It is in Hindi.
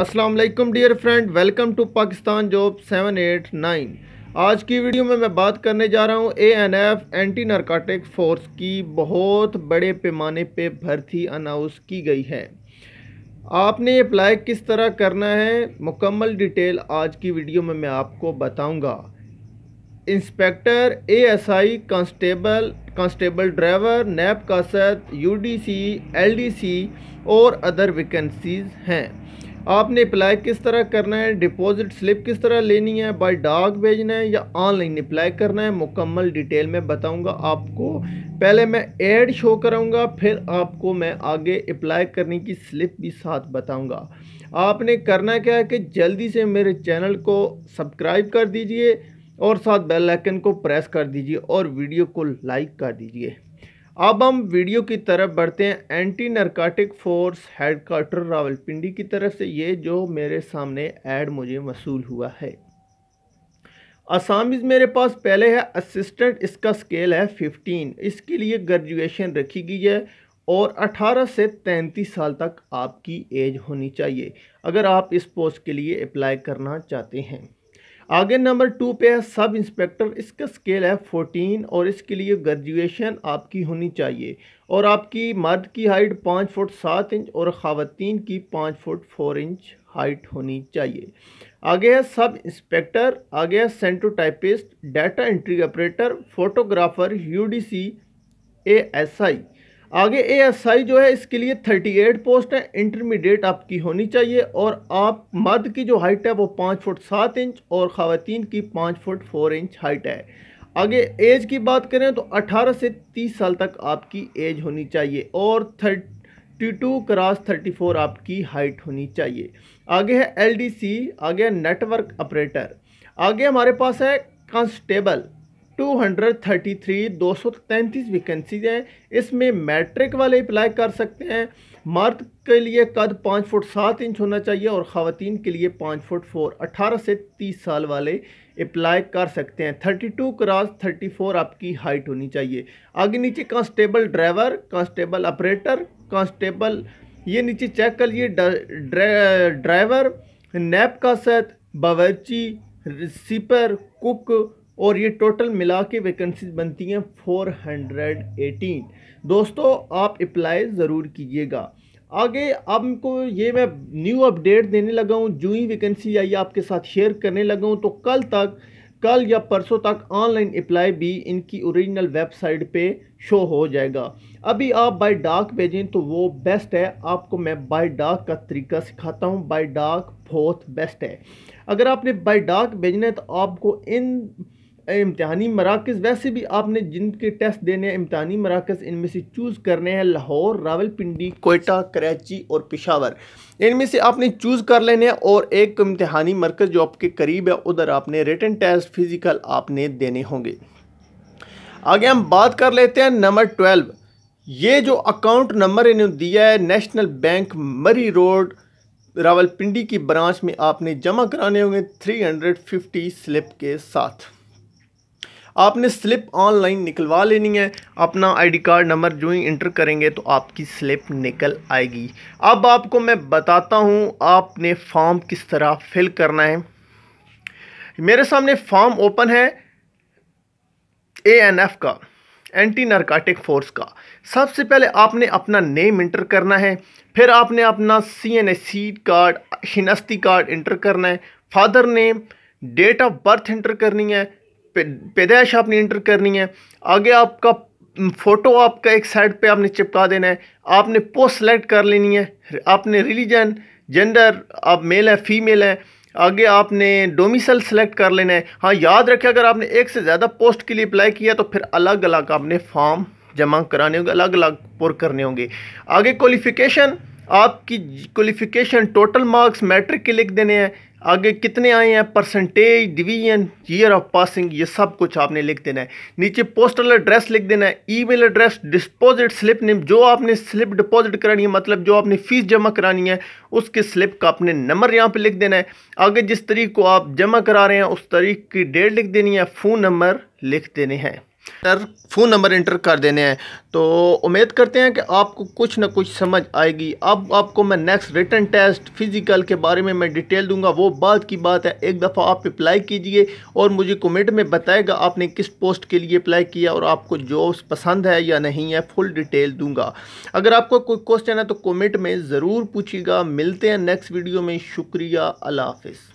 अस्सलाम वालेकुम dear friend welcome to Pakistan job seven eight nine आज की वीडियो में मैं बात करने जा रहा हूँ A N F anti narcotic force की बहुत बड़े पैमाने पे भर्ती अनाउंस की गई है आपने अप्लाई किस तरह करना है मुकम्मल डिटेल आज की वीडियो में मैं आपको बताऊँगा inspector A S I constable constable driver नैब कासत डी सी और अदर वैकेंसीज हैं आपने अप्लाई किस तरह करना है डिपॉजिट स्लिप किस तरह लेनी है बाय डाक भेजना है या ऑनलाइन अप्लाई करना है मुकम्मल डिटेल में बताऊंगा आपको पहले मैं ऐड शो कराऊंगा फिर आपको मैं आगे अप्लाई करने की स्लिप भी साथ बताऊंगा आपने करना क्या है कि जल्दी से मेरे चैनल को सब्सक्राइब कर दीजिए और साथ बेल आइकन को प्रेस कर दीजिए और वीडियो को लाइक कर दीजिए अब हम वीडियो की तरफ बढ़ते हैं anti narcotic force headquarter Rawalpindi की तरफ से ये जो मेरे सामने ऐड मुझे वसूल हुआ है असामिज मेरे पास पहले है असिस्टेंट इसका स्केल है 15 इसके लिए ग्रेजुएशन रखी गई है और 18 से 33 साल तक आपकी एज होनी चाहिए अगर आप इस पोस्ट के लिए अप्लाई करना चाहते हैं आगे नंबर टू पे है सब इंस्पेक्टर इसका स्केल है फोर्टीन और इसके लिए ग्रेजुएशन आपकी होनी चाहिए और आपकी मर्द की हाइट पाँच फुट सात इंच और ख़वान की पाँच फुट फोर इंच हाइट होनी चाहिए आगे है सब इंस्पेक्टर आगे है stenotypist data entry operator photographer U D C S I आगे एएसआई जो है इसके लिए 38 पोस्ट है इंटरमीडिएट आपकी होनी चाहिए और आप मर्द की जो हाइट है वो पाँच फुट सात इंच और ख़वातीन की पाँच फुट फोर इंच हाइट है आगे एज की बात करें तो 18 से 30 साल तक आपकी एज होनी चाहिए और thirty two cross thirty four आपकी हाइट होनी चाहिए आगे है एलडीसी आगे है नेटवर्क ऑपरेटर आगे हमारे पास है कांस्टेबल 233 तैंतीस वैकेंसीज हैं इसमें मैट्रिक वाले अप्लाई कर सकते हैं मर्द के लिए कद पाँच फुट सात इंच होना चाहिए और ख़वान के लिए पाँच फुट फोर अट्ठारह से तीस साल वाले अप्लाई कर सकते हैं thirty two cross thirty four आपकी हाइट होनी चाहिए आगे नीचे constable driver constable operator constable ये नीचे चेक कर लिए ड्राइवर नैप का सत बावची सीपर कुक और ये टोटल मिला के वैकेंसीज बनती हैं 418 दोस्तों आप अप्लाई ज़रूर कीजिएगा आगे आपको ये मैं न्यू अपडेट देने लगा हूँ जो ही वैकेंसी आई आपके साथ शेयर करने लगा हूँ तो कल तक कल या परसों तक ऑनलाइन अप्लाई भी इनकी ओरिजिनल वेबसाइट पे शो हो जाएगा अभी आप बाय डाक भेजें तो वो बेस्ट है आपको मैं बाय डाक का तरीका सिखाता हूँ बाय डाक बहुत बेस्ट है अगर आपने बाय डाक भेजना है तो आपको इन इम्तहानी मराकज़ वैसे भी आपने जिनके टेस्ट देने हैं इम्तहानी मराकज़ इनमें से चूज़ करने हैं लाहौर रावलपिंडी कोयटा कराची और पिशावर इनमें से आपने चूज़ कर लेने हैं और एक इम्तहानी मरकज़ जो आपके करीब है उधर आपने रिटर्न टेस्ट फिज़िकल आपने देने होंगे आगे हम बात कर लेते हैं नंबर ट्वेल्व ये जो अकाउंट नंबर इन्हें दिया है national bank Murree road Rawalpindi की ब्रांच में आपने जमा कराने होंगे फिफ्टी स्लिप के साथ आपने स्लिप ऑनलाइन निकलवा लेनी है अपना आईडी कार्ड नंबर जो ही इंटर करेंगे तो आपकी स्लिप निकल आएगी अब आपको मैं बताता हूँ आपने फॉर्म किस तरह फिल करना है मेरे सामने फॉर्म ओपन है ए एन एफ का एंटी नर्काटिक फोर्स का सबसे पहले आपने अपना नेम इंटर करना है फिर आपने अपना C N S C card हिनस्ती कार्ड इंटर करना है father name date of birth enter करनी है पैदाइश आपने इंटर करनी है आगे आपका फ़ोटो आपका एक साइड पे आपने चिपका देना है आपने पोस्ट सेलेक्ट कर लेनी है आपने रिलीजन जेंडर आप मेल है फीमेल है आगे आपने डोमिसल सेलेक्ट कर लेना है हाँ याद रखें अगर आपने एक से ज़्यादा पोस्ट के लिए अप्लाई किया तो फिर अलग अलग आपने फॉर्म जमा कराने होंगे अलग अलग पुर करने होंगे आगे क्वालिफिकेशन आपकी क्वालिफिकेशन टोटल मार्क्स मैट्रिक के लिख देने हैं आगे कितने आए हैं percentage division year of passing ये सब कुछ आपने लिख देना है नीचे पोस्टल एड्रेस लिख देना है email address deposit slip name जो आपने स्लिप डिपॉजिट करानी है मतलब जो आपने फ़ीस जमा करानी है उसके स्लिप का आपने नंबर यहाँ पे लिख देना है आगे जिस तरीक को आप जमा करा रहे हैं उस तरीक की डेट लिख देनी है फ़ोन नंबर लिख देने हैं सर फ़ोन नंबर इंटर कर देने हैं तो उम्मीद करते हैं कि आपको कुछ ना कुछ समझ आएगी अब आपको मैं नेक्स्ट रिटर्न टेस्ट फिज़िकल के बारे में मैं डिटेल दूंगा वो बाद की बात है एक दफ़ा आप अप्लाई कीजिए और मुझे कमेंट में बताएगा आपने किस पोस्ट के लिए अप्लाई किया और आपको जॉब पसंद है या नहीं है फुल डिटेल दूंगा अगर आपको कोई क्वेश्चन है तो कॉमेंट में ज़रूर पूछिएगा मिलते हैं नेक्स्ट वीडियो में शुक्रिया अल्लाफ